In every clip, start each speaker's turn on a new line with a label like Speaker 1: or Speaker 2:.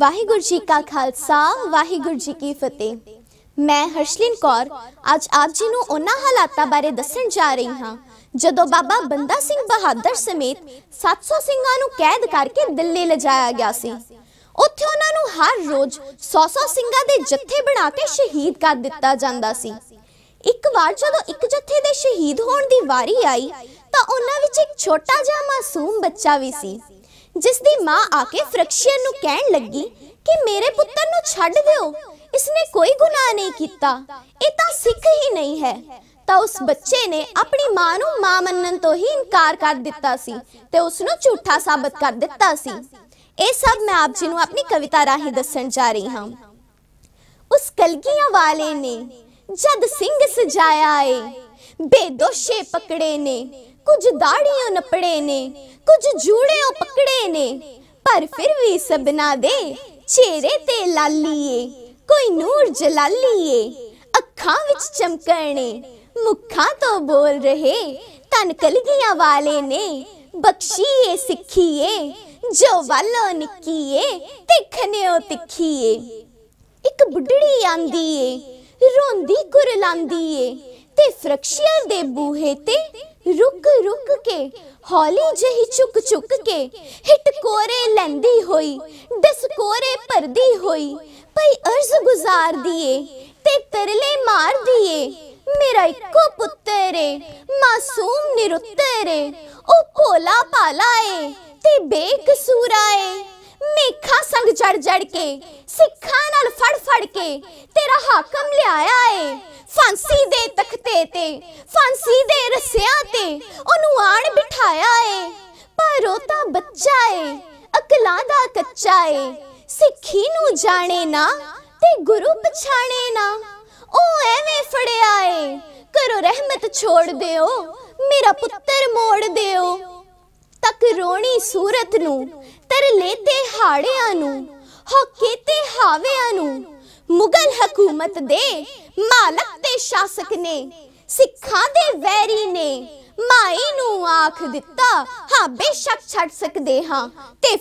Speaker 1: ਵਾਹਿਗੁਰੂ ਜੀ ਕਾ ਖਾਲਸਾ ਵਾਹਿਗੁਰੂ ਜੀ ਕੀ ਫਤਿਹ ਮੈਂ ਹਰਸ਼ਲਿਨ ਕੌਰ ਅੱਜ ਆਪ ਜੀ ਨੂੰ ਉਹਨਾਂ ਹਾਲਾਤਾਂ ਬਾਰੇ ਦੱਸਣ ਜਾ ਰਹੀ ਹਾਂ ਜਦੋਂ ਬਾਬਾ ਬੰਦਾ ਸਿੰਘ ਬਹਾਦਰ ਸਮੇਤ 700 ਸਿੰਘਾਂ ਨੂੰ ਕੈਦ ਕਰਕੇ ਦਿੱਲੀ ਲਿਜਾਇਆ ਗਿਆ ਸੀ ਉੱਥੇ ਉਹਨਾਂ ਨੂੰ ਹਰ ਰੋਜ਼ 100-100 ਸਿੰਘਾਂ ਦੇ ਜੱਥੇ ਬਣਾ ਕੇ ਸ਼ਹੀਦ ਕਰ ਦਿੱਤਾ ਜਾਂਦਾ ਸੀ ਇੱਕ ਵਾਰ ਜਦੋਂ ਇੱਕ ਜੱਥੇ ਦੇ ਸ਼ਹੀਦ ਹੋਣ ਦੀ ਵਾਰੀ ਆਈ ਤਾਂ ਉਹਨਾਂ ਵਿੱਚ ਇੱਕ ਛੋਟਾ ਜਿਹਾ ਮਾਸੂਮ ਬੱਚਾ ਵੀ ਸੀ ਜਿਸ ਦੀ ਮਾਂ ਆ ਕੇ ਫਰਕਸ਼ੀਅਨ ਨੂੰ ਕਹਿਣ ਲੱਗੀ ਕਿ ਮੇਰੇ ਪੁੱਤਰ ਨੂੰ ਛੱਡ ਦਿਓ ਇਸਨੇ ਕੋਈ ਗੁਨਾਹ ਨਹੀਂ ਕੀਤਾ ਇਹ ਤਾਂ ਸਿੱਖ ਹੀ ਨਹੀਂ ਹੈ ਤਾਂ ਉਸ ਬੱਚੇ ਨੇ ਆਪਣੀ ਮਾਂ ਨੂੰ ਮਾਂ ਮੰਨਣ ਤੋਂ ਹੀ ਇਨਕਾਰ ਕਰ ਦਿੱਤਾ ਸੀ ਤੇ ਉਸ ਨੂੰ ਝੂਠਾ ਸਾਬਤ ਕਰ ਦਿੱਤਾ ਸੀ ਇਹ ਸਭ ਮੈਂ ਆਪ ਜੀ ਨੂੰ ਆਪਣੀ ਕਵਿਤਾ ਰਾਹੀਂ ਦੱਸਣ ਜਾ ਰਹੀ ਹਾਂ ਉਸ ਕਲਗੀਆਂ ਵਾਲੇ ਨੇ ਜਦ ਸਿੰਘ ਸਜਾਇਆ ਏ ਬੇਦੋਸ਼ੇ ਪਕੜੇ ਨੇ ਕੁਝ ਦਾੜੀਆਂ ਨਪੜੇ ਨੇ ਕੁਝ ਉਹ ਪਕੜੇ ਨੇ ਪਰ ਫਿਰ ਵੀ ਸਬਨਾ ਦੇ ਚਿਹਰੇ ਤੇ ਲਾਲੀਏ ਕੋਈ ਨੂਰ ਜਲਾਲੀਏ ਅੱਖਾਂ ਵਿੱਚ ਚਮਕਣੇ ਮੁੱਖਾਂ ਤੋਂ ਬੋਲ ਰਹੇ ਤਨ ਕਲਗੀਆਂ ਵਾਲੇ ਨੇ ਬਖਸ਼ੀਏ ਸਿੱਖੀਏ ਜੋ ਵੱਲੋਂ ਨਿੱਕੀਏ ਤਿੱਖਨੇ ਉਹ ਤਿੱਖੀਏ ਇੱਕ ਬੁੱਢੜੀ ਆਂਦੀ ਏ ਰੋਂਦੀ ਕੁਰਲਾਂਦੀ ਏ ਤੇ ਫਰਕਸ਼ੀਅਲ ਦੇ ਬੂਹੇ ਤੇ ਰੁਕ ਰੁਕ ਕੇ ਹੌਲੀ ਜਹੀ ਚੁੱਕ ਚੁੱਕ ਕੇ ਹਿੱਟ ਕੋਰੇ ਲੈਂਦੀ ਹੋਈ ਦਸ ਕੋਰੇ ਭਰਦੀ ਹੋਈ ਭਈ ਅਰਜ਼ ਗੁਜ਼ਾਰ ਦੀਏ ਤੇ ਤਰਲੇ ਮਾਰ ਦੀਏ ਮੇਰਾ ਇੱਕੋ ਪੁੱਤਰ ਏ ਮਾਸੂਮ ਨਿਰੁੱਤਰ ਏ ਉਹ ਭੋਲਾ ਪਾਲਾ ਏ ਤੇ ਬੇਕਸੂਰਾ ਏ ਮੇਖਾ ਸੰਗ ਜੜ ਜੜ ਕੇ ਸਿੱਖਾਂ ਨਾਲ ਫੜ ਫੜ ਕੇ ਤੇਰਾ ਹਾਕਮ ਲਿਆਇਆ ਏ ਫਾਂਸੀ ਦੇ ਤਖਤੇ ਤੇ ਫਾਂਸੀ ਦੇ ਰਸਿਆਂ ਤੇ ਉਹਨੂੰ ਆਣ ਬਿਠਾਇਆ ਏ ਪਰ ਉਹ ਤਾਂ ਬੱਚਾ ਏ ਅਕਲਾਂ ਦਾ ਕੱਚਾ ਏ ਸਿੱਖੀ ਨੂੰ ਜਾਣੇ ਨਾ ਤੇ ਗੁਰੂ ਪਛਾਣੇ ਨਾ ਉਹ ਐਵੇਂ ਫੜਿਆ ਏ ਕਰੋ ਰਹਿਮਤ ਛੋੜ ਦਿਓ ਮੇਰਾ ਪੁੱਤਰ ਮੋੜ ਦਿਓ ਤੱਕ ਰੋਣੀ ਸੂਰਤ ਨੂੰ ਤਰਲੇ ਤੇ ਹਾੜਿਆਂ ਨੂੰ ਕੇ ਤੇ ਹਾਵਿਆਂ ਨੂੰ ਮੁਗਲ ਹਕੂਮਤ ਦੇ ਮਾਲਕ ਤੇ ਸ਼ਾਸਕ ਨੇ ਸਿੱਖਾਂ ਦੇ ਵੈਰੀ ਨੇ ਮਾਈ ਨੂੰ ਆਖ ਦਿੱਤਾ ਹਾਂ ਬੇਸ਼ੱਕ ਛੱਡ ਸਕਦੇ ਹਾਂ ਤੇ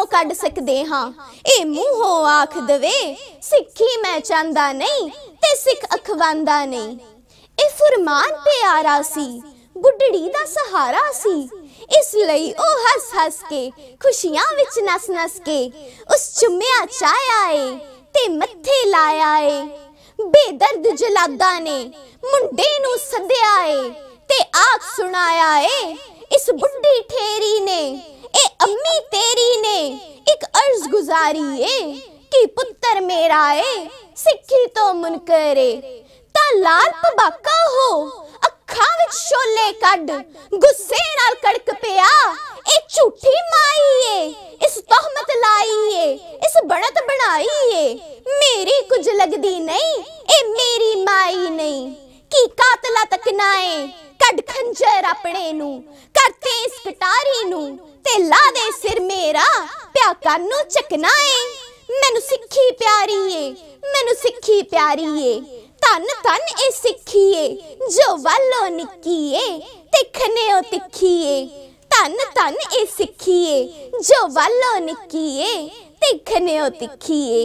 Speaker 1: ਉਹ ਕੱਢ ਸਕਦੇ ਹਾਂ ਇਹ ਮੂੰਹੋਂ ਆਖ ਦਵੇ ਸਿੱਖੀ ਮੈਂ ਚਾਹੁੰਦਾ ਨਹੀਂ ਤੇ ਸਿੱਖ ਅਖਵਾਂਦਾ ਨਹੀਂ ਇਹ ਫਰਮਾਨ ਪਿਆਰਾ ਸੀ ਬੁੱਢੜੀ ਦਾ ਸਹਾਰਾ ਸੀ ਇਸ ਲਈ ਉਹ ਹੱਸ ਹੱਸ ਕੇ ਖੁਸ਼ੀਆਂ ਵਿੱਚ ਨਸ ਨਸ ਕੇ ਉਸ ਚੁੰਮਿਆ ਚਾਇਆ ਏ ਤੇ ਮੱਥੇ ਲਾਇਆ ਏ ਬੇਦਰਦ ਜਲਾਦਾ ਨੇ ਮੁੰਡੇ ਨੂੰ ਸੱਦਿਆ ਏ ਤੇ ਆਖ ਸੁਣਾਇਆ ਏ ਇਸ ਬੁੱਢੀ ਠੇਰੀ ਨੇ ਏ ਅੰਮੀ ਤੇਰੀ ਨੇ ਇੱਕ ਅਰਜ਼ ਗੁਜ਼ਾਰੀ ਏ ਕਿ ਪੁੱਤਰ ਮੇਰਾ ਏ ਸਿੱਖੀ ਤੋਂ ਮੁਨਕਰੇ ਤਾਂ ਲਾਲ ਪਬਾਕਾ ਹੋ ਅੱਖਾਂ ਵਿੱਚ ਛੋਲੇ ਕੱਢ ਗੁੱਸੇ ਨਾਲ ਕੜਕ ਪਿਆ ਇਹ ਝੂਠੀ ਮਾਈ ਏ ਇਸ ਤਹਮਤ ਲਾਈ ਏ ਮੇਰੀ ਕੁਝ ਲੱਗਦੀ ਨਹੀਂ ਇਹ ਮੇਰੀ ਮਾਈ ਨਹੀਂ ਕੀ ਕਾਤਲਾ ਤੱਕ ਏ ਕੱਢ ਖੰਜਰ ਆਪਣੇ ਨੂੰ ਕਰਤੇ ਇਸ ਕਟਾਰੀ ਨੂੰ ਤੇ ਲਾ ਦੇ ਸਿਰ ਮੇਰਾ ਪਿਆ ਨੂੰ ਚਕਨਾ ਏ ਮੈਨੂੰ ਸਿੱਖੀ ਪਿਆਰੀ ਏ ਮੈਨੂੰ ਸਿੱਖੀ ਪਿਆਰੀ ਏ ਤਨ ਤਨ ਇਹ ਸਿੱਖੀ ਏ ਜੋ ਵੱਲੋਂ ਨਿੱਕੀ ਏ ਤਿੱਖਨੇ ਉਹ ਤਿੱਖੀ ਏ ਤਨ ਤਨ ਇਹ ਸਿੱਖੀ ਏ ਜੋ ਵੱਲੋਂ ਨਿੱਕੀ ਏ ਤਿੱਖਨੇ ਉਹ ਤਿੱਖੀ ਏ